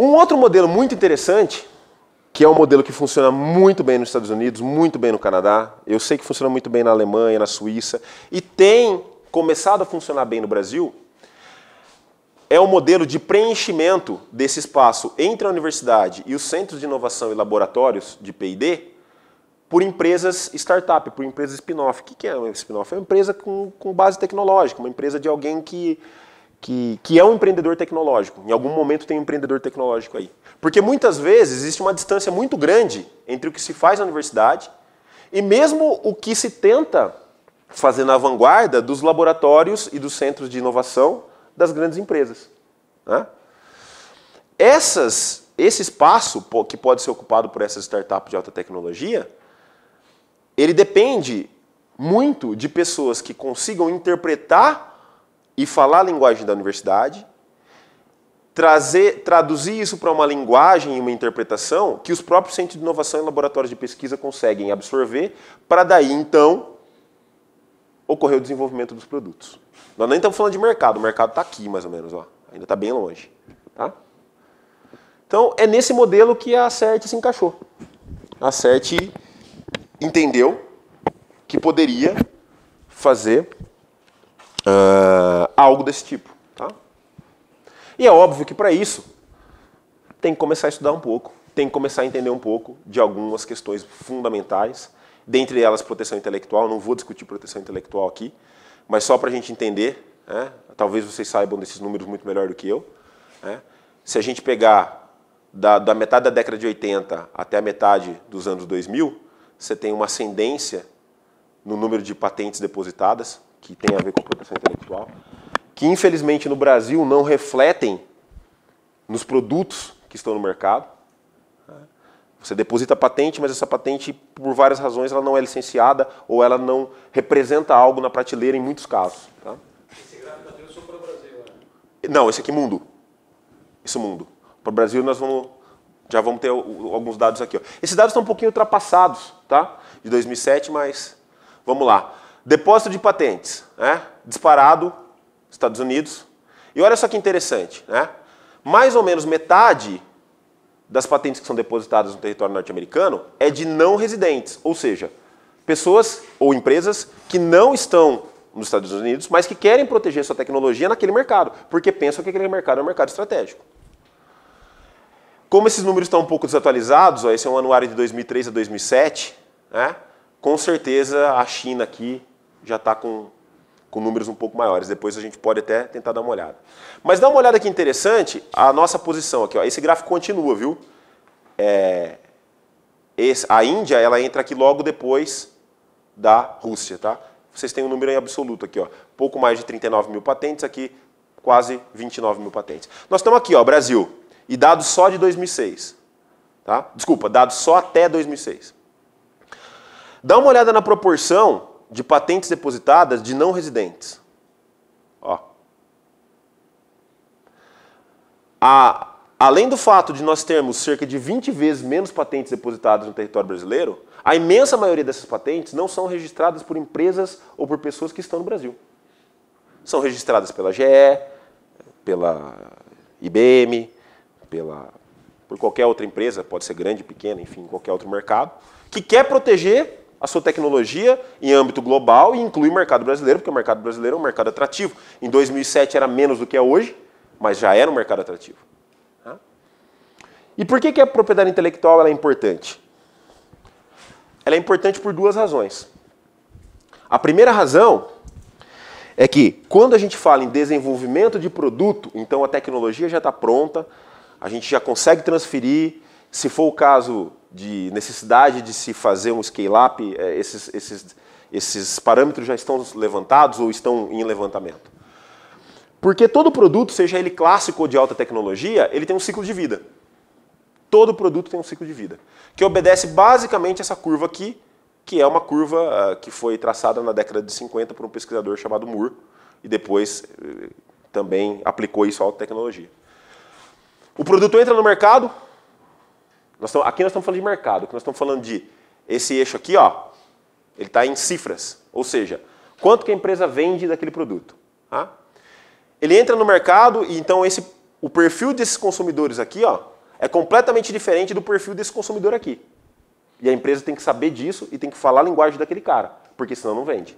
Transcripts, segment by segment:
Um outro modelo muito interessante, que é um modelo que funciona muito bem nos Estados Unidos, muito bem no Canadá, eu sei que funciona muito bem na Alemanha, na Suíça, e tem começado a funcionar bem no Brasil, é o um modelo de preenchimento desse espaço entre a universidade e os centros de inovação e laboratórios de PD, por empresas startup, por empresas spin-off. O que é uma spin-off? É uma empresa com, com base tecnológica, uma empresa de alguém que, que, que é um empreendedor tecnológico. Em algum momento tem um empreendedor tecnológico aí. Porque muitas vezes existe uma distância muito grande entre o que se faz na universidade e mesmo o que se tenta fazer na vanguarda dos laboratórios e dos centros de inovação das grandes empresas. Né? Essas, esse espaço que pode ser ocupado por essas startups de alta tecnologia ele depende muito de pessoas que consigam interpretar e falar a linguagem da universidade, trazer, traduzir isso para uma linguagem e uma interpretação que os próprios centros de inovação e laboratórios de pesquisa conseguem absorver, para daí então ocorrer o desenvolvimento dos produtos. Nós nem estamos falando de mercado, o mercado está aqui mais ou menos, ó. ainda está bem longe. Tá? Então é nesse modelo que a CERT se encaixou. A CERT entendeu que poderia fazer uh, algo desse tipo. Tá? E é óbvio que para isso tem que começar a estudar um pouco, tem que começar a entender um pouco de algumas questões fundamentais, dentre elas proteção intelectual. Não vou discutir proteção intelectual aqui, mas só para a gente entender, né, talvez vocês saibam desses números muito melhor do que eu. Né, se a gente pegar da, da metade da década de 80 até a metade dos anos 2000, você tem uma ascendência no número de patentes depositadas, que tem a ver com proteção intelectual, que infelizmente no Brasil não refletem nos produtos que estão no mercado. Você deposita a patente, mas essa patente, por várias razões, ela não é licenciada ou ela não representa algo na prateleira em muitos casos. Tá? Esse gráfico é só para o Brasil, né? Não, esse aqui é mundo. Isso mundo. Para o Brasil nós vamos já vamos ter alguns dados aqui. Ó. Esses dados estão um pouquinho ultrapassados, tá? De 2007, mas vamos lá. Depósito de patentes, né? Disparado, Estados Unidos. E olha só que interessante, né? Mais ou menos metade das patentes que são depositadas no território norte-americano é de não residentes, ou seja, pessoas ou empresas que não estão nos Estados Unidos, mas que querem proteger sua tecnologia naquele mercado, porque pensam que aquele mercado é um mercado estratégico. Como esses números estão um pouco desatualizados, ó, esse é um anuário de 2003 a 2007, né? com certeza a China aqui já está com, com números um pouco maiores. Depois a gente pode até tentar dar uma olhada. Mas dá uma olhada aqui interessante, a nossa posição aqui. Ó. Esse gráfico continua, viu? É, esse, a Índia ela entra aqui logo depois da Rússia, tá? Vocês têm um número em absoluto aqui, ó. Pouco mais de 39 mil patentes, aqui quase 29 mil patentes. Nós estamos aqui, ó, Brasil e dados só de 2006. Tá? Desculpa, dados só até 2006. Dá uma olhada na proporção de patentes depositadas de não residentes. Ó. A, além do fato de nós termos cerca de 20 vezes menos patentes depositadas no território brasileiro, a imensa maioria dessas patentes não são registradas por empresas ou por pessoas que estão no Brasil. São registradas pela GE, pela IBM, pela, por qualquer outra empresa, pode ser grande, pequena, enfim, qualquer outro mercado, que quer proteger a sua tecnologia em âmbito global e inclui o mercado brasileiro, porque o mercado brasileiro é um mercado atrativo. Em 2007 era menos do que é hoje, mas já era um mercado atrativo. Tá? E por que, que a propriedade intelectual é importante? Ela é importante por duas razões. A primeira razão é que quando a gente fala em desenvolvimento de produto, então a tecnologia já está pronta, a gente já consegue transferir. Se for o caso de necessidade de se fazer um scale-up, é, esses, esses, esses parâmetros já estão levantados ou estão em levantamento. Porque todo produto, seja ele clássico ou de alta tecnologia, ele tem um ciclo de vida. Todo produto tem um ciclo de vida, que obedece basicamente essa curva aqui, que é uma curva ah, que foi traçada na década de 50 por um pesquisador chamado Moore, e depois eh, também aplicou isso à alta tecnologia. O produto entra no mercado. Nós estamos, aqui nós estamos falando de mercado, aqui nós estamos falando de esse eixo aqui, ó. Ele está em cifras, ou seja, quanto que a empresa vende daquele produto. Tá? Ele entra no mercado e então esse, o perfil desses consumidores aqui, ó, é completamente diferente do perfil desse consumidor aqui. E a empresa tem que saber disso e tem que falar a linguagem daquele cara, porque senão não vende.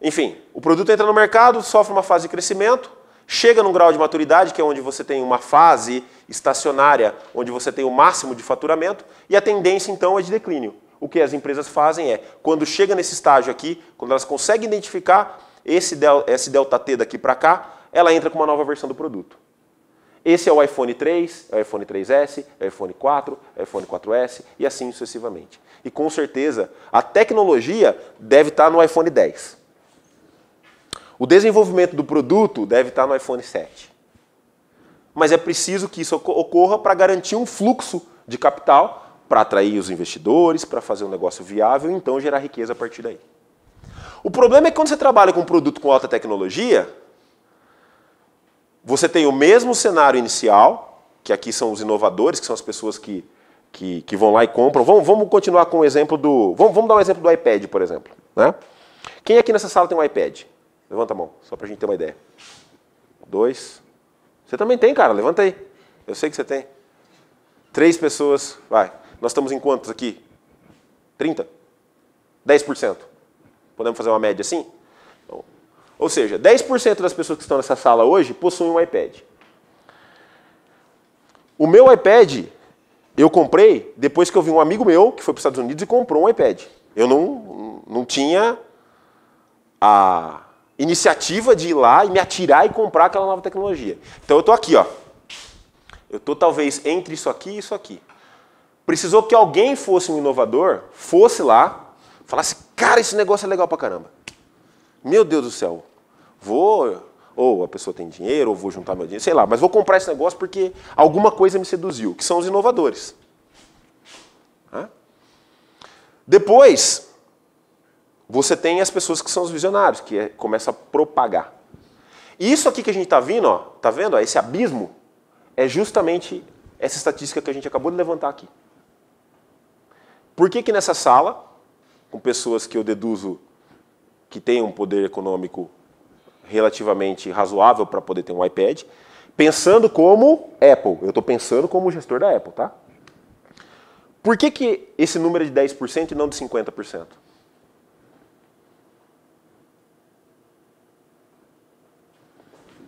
Enfim, o produto entra no mercado, sofre uma fase de crescimento, Chega num grau de maturidade, que é onde você tem uma fase estacionária, onde você tem o máximo de faturamento, e a tendência então é de declínio. O que as empresas fazem é, quando chega nesse estágio aqui, quando elas conseguem identificar esse, del, esse delta T daqui para cá, ela entra com uma nova versão do produto. Esse é o iPhone 3, é o iPhone 3S, é o iPhone 4, é o iPhone 4S e assim sucessivamente. E com certeza a tecnologia deve estar tá no iPhone 10. O desenvolvimento do produto deve estar no iPhone 7. Mas é preciso que isso ocorra para garantir um fluxo de capital para atrair os investidores, para fazer um negócio viável e então gerar riqueza a partir daí. O problema é que quando você trabalha com um produto com alta tecnologia, você tem o mesmo cenário inicial, que aqui são os inovadores, que são as pessoas que, que, que vão lá e compram. Vamos, vamos continuar com o exemplo do. Vamos, vamos dar um exemplo do iPad, por exemplo. Né? Quem aqui nessa sala tem um iPad? Levanta a mão, só para a gente ter uma ideia. Dois. Você também tem, cara, levanta aí. Eu sei que você tem. Três pessoas, vai. Nós estamos em quantos aqui? 30? 10%. Podemos fazer uma média assim? Então, ou seja, 10% das pessoas que estão nessa sala hoje possuem um iPad. O meu iPad eu comprei depois que eu vi um amigo meu que foi para os Estados Unidos e comprou um iPad. Eu não, não tinha a iniciativa de ir lá e me atirar e comprar aquela nova tecnologia. Então eu estou aqui, ó. Eu estou talvez entre isso aqui e isso aqui. Precisou que alguém fosse um inovador, fosse lá, falasse, cara, esse negócio é legal pra caramba. Meu Deus do céu, vou. Ou a pessoa tem dinheiro, ou vou juntar meu dinheiro, sei lá, mas vou comprar esse negócio porque alguma coisa me seduziu, que são os inovadores. Depois, você tem as pessoas que são os visionários, que é, começa a propagar. E isso aqui que a gente está vindo, ó, tá vendo? Ó, esse abismo é justamente essa estatística que a gente acabou de levantar aqui. Por que, que nessa sala, com pessoas que eu deduzo que têm um poder econômico relativamente razoável para poder ter um iPad, pensando como Apple, eu estou pensando como gestor da Apple, tá? Por que, que esse número é de 10% e não de 50%?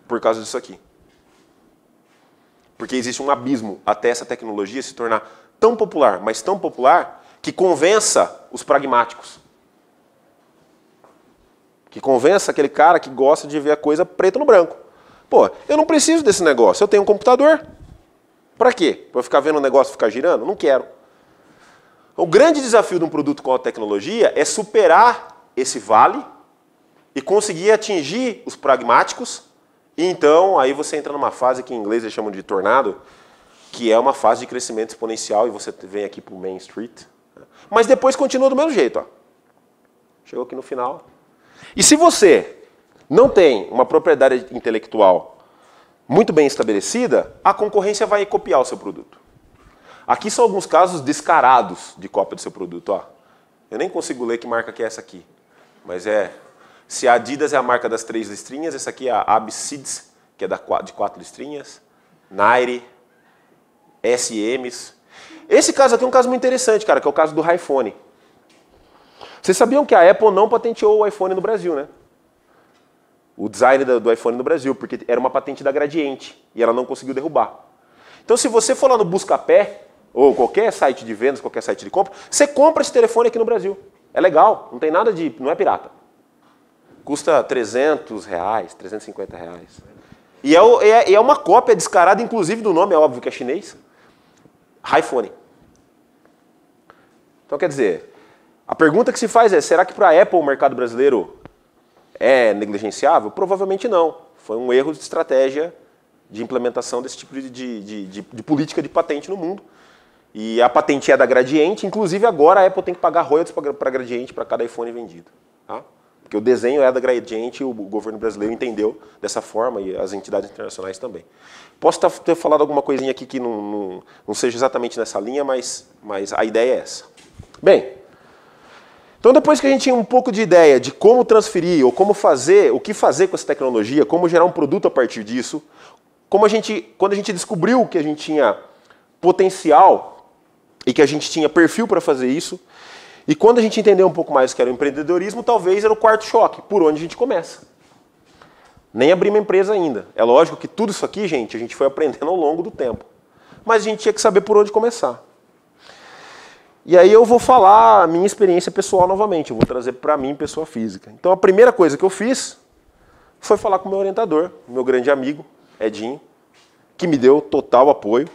por causa disso aqui. Porque existe um abismo até essa tecnologia se tornar tão popular, mas tão popular, que convença os pragmáticos. Que convença aquele cara que gosta de ver a coisa preta no branco. Pô, eu não preciso desse negócio, eu tenho um computador. Para quê? Para ficar vendo o negócio ficar girando? Não quero. O grande desafio de um produto com a tecnologia é superar esse vale e conseguir atingir os pragmáticos então, aí você entra numa fase que em inglês eles chamam de tornado, que é uma fase de crescimento exponencial e você vem aqui para o Main Street. Né? Mas depois continua do mesmo jeito. Ó. Chegou aqui no final. E se você não tem uma propriedade intelectual muito bem estabelecida, a concorrência vai copiar o seu produto. Aqui são alguns casos descarados de cópia do seu produto. Ó. Eu nem consigo ler que marca que é essa aqui. Mas é se a Adidas é a marca das três listrinhas, essa aqui é a Abcids que é da, de quatro listrinhas. Nairi, SMs. Esse caso aqui é um caso muito interessante, cara, que é o caso do iPhone. Vocês sabiam que a Apple não patenteou o iPhone no Brasil, né? O design do iPhone no Brasil, porque era uma patente da Gradiente e ela não conseguiu derrubar. Então, se você for lá no Buscapé, ou qualquer site de vendas, qualquer site de compra, você compra esse telefone aqui no Brasil. É legal, não tem nada de. não é pirata custa 300 reais, 350 reais. E é, é, é uma cópia descarada, inclusive, do nome, é óbvio que é chinês. iPhone. Então, quer dizer, a pergunta que se faz é, será que para a Apple o mercado brasileiro é negligenciável? Provavelmente não. Foi um erro de estratégia de implementação desse tipo de, de, de, de, política de patente no mundo. E a patente é da Gradiente, inclusive agora a Apple tem que pagar royalties para Gradiente para cada iPhone vendido. Tá? Porque o desenho é da gradiente, o governo brasileiro entendeu dessa forma e as entidades internacionais também. Posso tá, ter falado alguma coisinha aqui que não, não, não seja exatamente nessa linha, mas, mas a ideia é essa. Bem, então depois que a gente tinha um pouco de ideia de como transferir ou como fazer, o que fazer com essa tecnologia, como gerar um produto a partir disso, como a gente, quando a gente descobriu que a gente tinha potencial e que a gente tinha perfil para fazer isso, e quando a gente entendeu um pouco mais o que era o empreendedorismo, talvez era o quarto choque, por onde a gente começa. Nem abrir uma empresa ainda. É lógico que tudo isso aqui, gente, a gente foi aprendendo ao longo do tempo. Mas a gente tinha que saber por onde começar. E aí eu vou falar a minha experiência pessoal novamente, eu vou trazer para mim, pessoa física. Então a primeira coisa que eu fiz foi falar com meu orientador, meu grande amigo, Edinho, que me deu total apoio.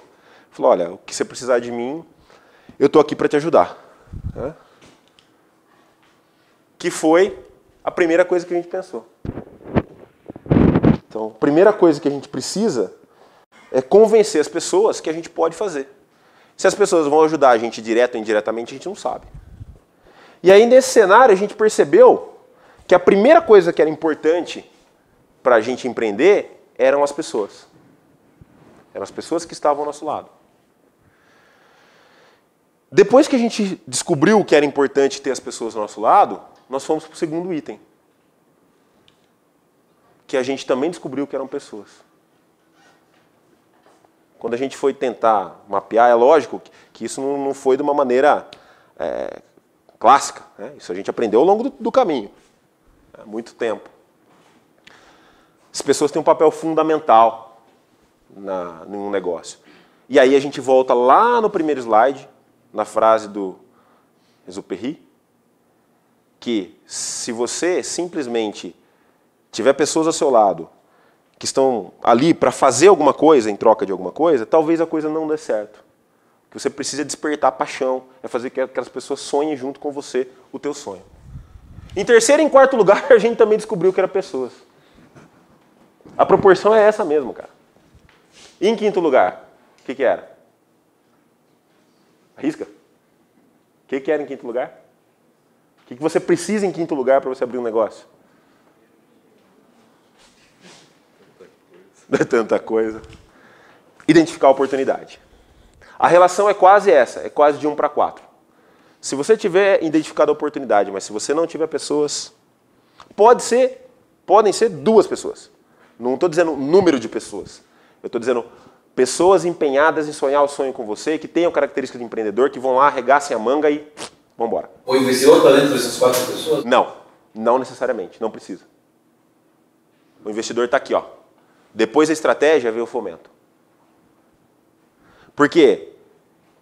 Falou, olha, o que você precisar de mim, eu estou aqui para te ajudar que foi a primeira coisa que a gente pensou. Então, a primeira coisa que a gente precisa é convencer as pessoas que a gente pode fazer. Se as pessoas vão ajudar a gente direto ou indiretamente, a gente não sabe. E aí, nesse cenário, a gente percebeu que a primeira coisa que era importante para a gente empreender eram as pessoas. Eram as pessoas que estavam ao nosso lado. Depois que a gente descobriu que era importante ter as pessoas ao nosso lado, nós fomos para o segundo item, que a gente também descobriu que eram pessoas. Quando a gente foi tentar mapear, é lógico que isso não foi de uma maneira é, clássica. Né? Isso a gente aprendeu ao longo do, do caminho, há né? muito tempo. As pessoas têm um papel fundamental na, um negócio. E aí a gente volta lá no primeiro slide, na frase do Exupéry, que se você simplesmente tiver pessoas ao seu lado que estão ali para fazer alguma coisa em troca de alguma coisa, talvez a coisa não dê certo. que você precisa é despertar a paixão, é fazer que aquelas pessoas sonhem junto com você o teu sonho. Em terceiro e em quarto lugar, a gente também descobriu que era pessoas. A proporção é essa mesmo, cara. E em quinto lugar, o que, que era? Arrisca. O que, que era em quinto lugar? O que você precisa em quinto lugar para você abrir um negócio? não é Tanta coisa. Identificar a oportunidade. A relação é quase essa, é quase de um para quatro. Se você tiver identificado a oportunidade, mas se você não tiver pessoas, pode ser, podem ser duas pessoas. Não estou dizendo número de pessoas. Eu estou dizendo pessoas empenhadas em sonhar o sonho com você, que tenham característica de empreendedor, que vão lá, arregassem a manga e Vamos embora. O investidor está dentro dessas quatro pessoas? Não, não necessariamente, não precisa. O investidor está aqui, ó. Depois da estratégia vem o fomento. Porque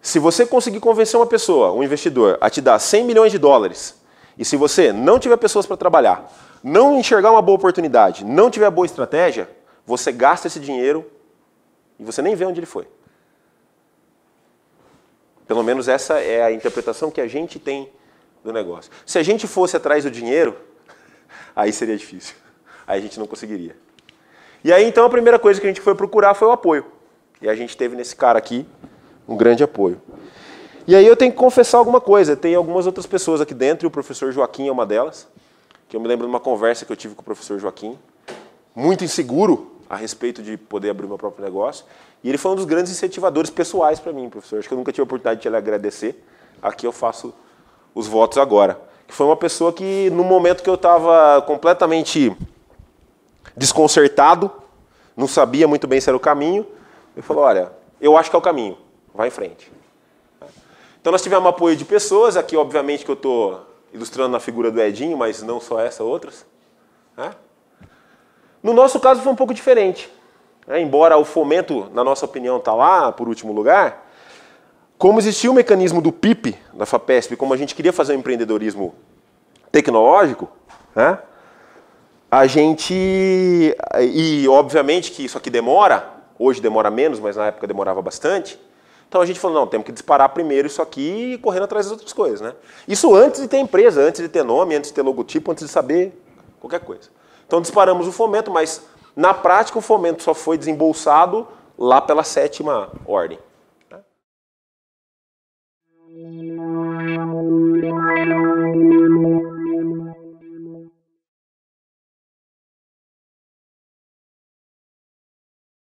se você conseguir convencer uma pessoa, um investidor, a te dar 100 milhões de dólares, e se você não tiver pessoas para trabalhar, não enxergar uma boa oportunidade, não tiver boa estratégia, você gasta esse dinheiro e você nem vê onde ele foi. Pelo menos essa é a interpretação que a gente tem do negócio. Se a gente fosse atrás do dinheiro, aí seria difícil. Aí a gente não conseguiria. E aí então a primeira coisa que a gente foi procurar foi o apoio. E a gente teve nesse cara aqui um grande apoio. E aí eu tenho que confessar alguma coisa. Tem algumas outras pessoas aqui dentro, e o professor Joaquim é uma delas, que eu me lembro de uma conversa que eu tive com o professor Joaquim, muito inseguro a respeito de poder abrir meu próprio negócio. E ele foi um dos grandes incentivadores pessoais para mim, professor. Acho que eu nunca tive a oportunidade de lhe agradecer. Aqui eu faço os votos agora. Que foi uma pessoa que, no momento que eu estava completamente desconcertado, não sabia muito bem se era o caminho, ele falou: Olha, eu acho que é o caminho, vai em frente. Então nós tivemos apoio de pessoas, aqui obviamente que eu estou ilustrando na figura do Edinho, mas não só essa, outras. Né? No nosso caso foi um pouco diferente. Né? Embora o fomento, na nossa opinião, está lá por último lugar, como existia o mecanismo do PIP da FAPESP, como a gente queria fazer um empreendedorismo tecnológico, né? a gente. E obviamente que isso aqui demora, hoje demora menos, mas na época demorava bastante. Então a gente falou, não, temos que disparar primeiro isso aqui e correndo atrás das outras coisas, né? Isso antes de ter empresa, antes de ter nome, antes de ter logotipo, antes de saber qualquer coisa. Então disparamos o fomento, mas na prática o fomento só foi desembolsado lá pela sétima ordem. Tá?